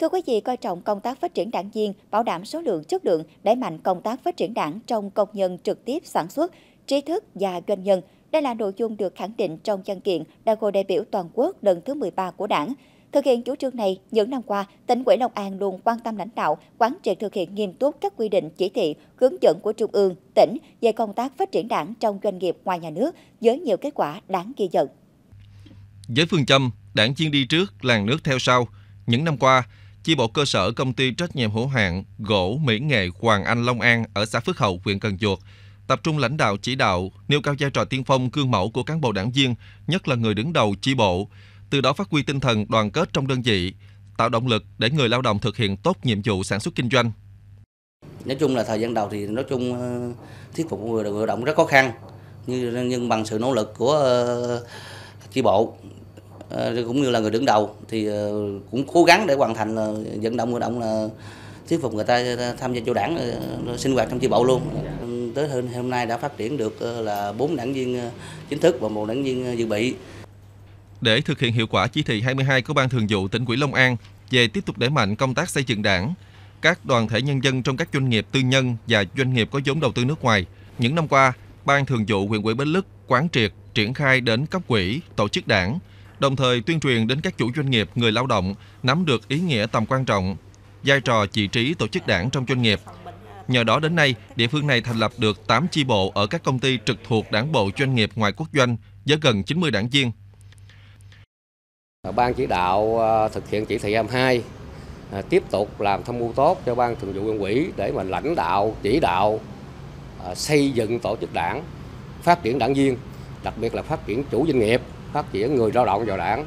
Thưa quý vị, coi trọng công tác phát triển đảng viên, bảo đảm số lượng chất lượng, đẩy mạnh công tác phát triển đảng trong công nhân trực tiếp sản xuất, trí thức và doanh nhân. Đây là nội dung được khẳng định trong văn kiện Đại hội đại biểu toàn quốc lần thứ 13 của Đảng. Thực hiện chủ trương này, những năm qua, tỉnh ủy Long An luôn quan tâm lãnh đạo, quán triệt thực hiện nghiêm túc các quy định, chỉ thị, hướng dẫn của Trung ương, tỉnh về công tác phát triển đảng trong doanh nghiệp ngoài nhà nước với nhiều kết quả đáng ghi nhận. Với phương châm, đảng viên đi trước, làng nước theo sau, những năm qua, chi bộ cơ sở công ty trách nhiệm hữu hạn gỗ mỹ nghệ Hoàng Anh Long An ở xã Phước Hậu, huyện Cần Duộc, tập trung lãnh đạo chỉ đạo, nêu cao vai trò tiên phong gương mẫu của cán bộ đảng viên, nhất là người đứng đầu chi bộ, từ đó phát huy tinh thần đoàn kết trong đơn vị, tạo động lực để người lao động thực hiện tốt nhiệm vụ sản xuất kinh doanh. Nói chung là thời gian đầu thì nói chung ờ, thuyết phục người lao động rất khó khăn, nhưng nhưng bằng sự nỗ lực của ờ, chi bộ Ờ, cũng như là người đứng đầu thì ờ, cũng cố gắng để hoàn thành là vận động người động là thuyết phục người ta ờ, tham gia vô đảng sinh hoạt trong chi bộ luôn tới hơn hôm nay đã phát triển được là bốn đảng viên chính thức và một đảng viên dự bị để thực hiện hiệu quả chỉ thị 22 của Ban Thường vụ tỉnh ủy Long An về tiếp tục đẩy mạnh công tác xây dựng đảng, các đoàn thể nhân dân trong các doanh nghiệp tư nhân và doanh nghiệp có vốn đầu tư nước ngoài. Những năm qua, Ban Thường vụ huyện ủy Bến Lức quán triệt triển khai đến cấp quỹ, tổ chức đảng, đồng thời tuyên truyền đến các chủ doanh nghiệp, người lao động nắm được ý nghĩa tầm quan trọng, vai trò chỉ trí tổ chức đảng trong doanh nghiệp. Nhờ đó đến nay, địa phương này thành lập được 8 chi bộ ở các công ty trực thuộc đảng bộ doanh nghiệp ngoài quốc doanh với gần 90 đảng viên. Ban chỉ đạo ờ, thực hiện chỉ thị 22 ờ, tiếp tục làm tham mưu tốt cho ban thường vụ quân ủy để mà lãnh đạo chỉ đạo ờ, xây dựng tổ chức đảng, phát triển đảng viên, đặc biệt là phát triển chủ doanh nghiệp phát triển người lao động vào đảng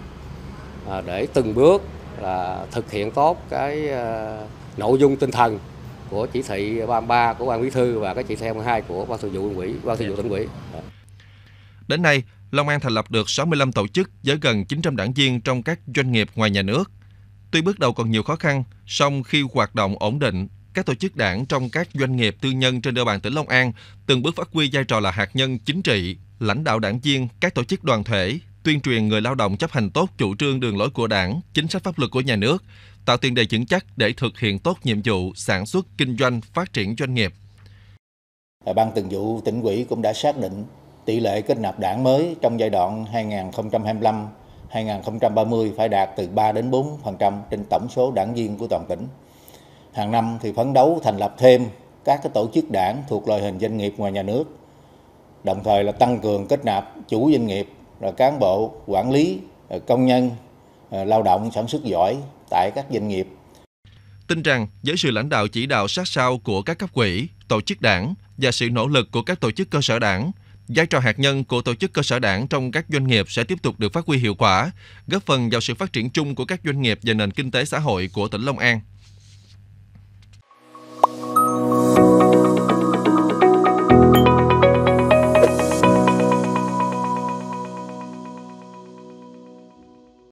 à, để từng bước là thực hiện tốt cái à, nội dung tinh thần của chỉ thị 33 của ban bí thư và cái chỉ thị 22 của ban thường vụ quận ủy, ban thường vụ tỉnh ủy. Đến nay, Long An thành lập được 65 tổ chức với gần 900 đảng viên trong các doanh nghiệp ngoài nhà nước. Tuy bước đầu còn nhiều khó khăn, song khi hoạt động ổn định, các tổ chức đảng trong các doanh nghiệp tư nhân trên địa bàn tỉnh Long An từng bước phát huy vai trò là hạt nhân chính trị, lãnh đạo đảng viên, các tổ chức đoàn thể, tuyên truyền người lao động chấp hành tốt chủ trương đường lối của Đảng, chính sách pháp luật của nhà nước, tạo tiền đề vững chắc để thực hiện tốt nhiệm vụ sản xuất, kinh doanh, phát triển doanh nghiệp. Ban từng vụ tỉnh ủy cũng đã xác định tỷ lệ kết nạp đảng mới trong giai đoạn 2025 2030 phải đạt từ 3 đến 4% trên tổng số đảng viên của toàn tỉnh. Hàng năm thì phấn đấu thành lập thêm các cái tổ chức đảng thuộc loại hình doanh nghiệp ngoài nhà nước, đồng thời là tăng cường kết nạp chủ doanh nghiệp rồi cán bộ quản lý ờ, công nhân ờ, lao động sản xuất giỏi tại các doanh nghiệp tin rằng với sự lãnh đạo chỉ đạo sát sao của các cấp quỹ tổ chức đảng và sự nỗ lực của các tổ chức cơ sở đảng vai trò hạt nhân của tổ chức cơ sở đảng trong các doanh nghiệp sẽ tiếp tục được phát huy hiệu quả góp phần vào sự phát triển chung của các doanh nghiệp và nền kinh tế xã hội của tỉnh long an